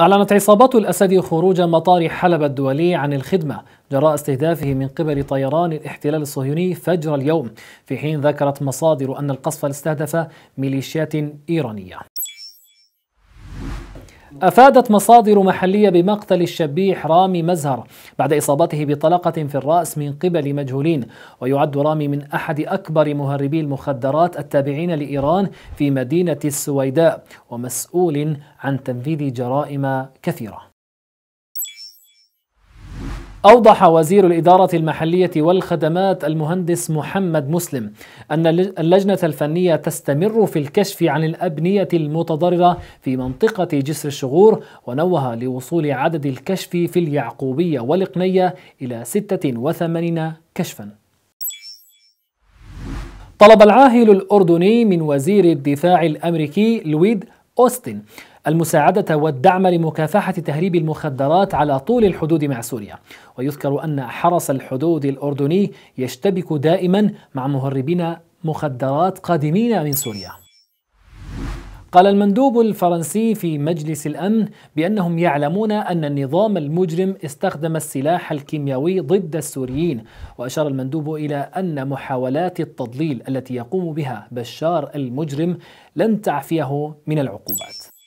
أعلنت عصابات الأسد خروج مطار حلب الدولي عن الخدمة جراء استهدافه من قبل طيران الاحتلال الصهيوني فجر اليوم في حين ذكرت مصادر أن القصف استهدف ميليشيات إيرانية أفادت مصادر محلية بمقتل الشبيح رامي مزهر بعد إصابته بطلقة في الرأس من قبل مجهولين ويعد رامي من أحد أكبر مهربي المخدرات التابعين لإيران في مدينة السويداء ومسؤول عن تنفيذ جرائم كثيره أوضح وزير الإدارة المحلية والخدمات المهندس محمد مسلم أن اللجنة الفنية تستمر في الكشف عن الأبنية المتضررة في منطقة جسر الشغور ونوه لوصول عدد الكشف في اليعقوبية والإقنية إلى 86 كشفاً طلب العاهل الأردني من وزير الدفاع الأمريكي لويد أوستن المساعدة والدعم لمكافحة تهريب المخدرات على طول الحدود مع سوريا ويذكر أن حرس الحدود الأردني يشتبك دائما مع مهربين مخدرات قادمين من سوريا قال المندوب الفرنسي في مجلس الامن بانهم يعلمون ان النظام المجرم استخدم السلاح الكيميائي ضد السوريين واشار المندوب الى ان محاولات التضليل التي يقوم بها بشار المجرم لن تعفيه من العقوبات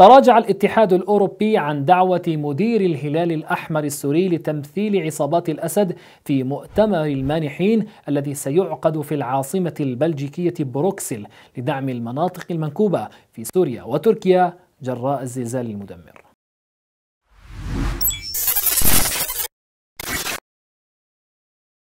تراجع الاتحاد الأوروبي عن دعوة مدير الهلال الأحمر السوري لتمثيل عصابات الأسد في مؤتمر المانحين الذي سيعقد في العاصمة البلجيكية بروكسل لدعم المناطق المنكوبة في سوريا وتركيا جراء الزلزال المدمر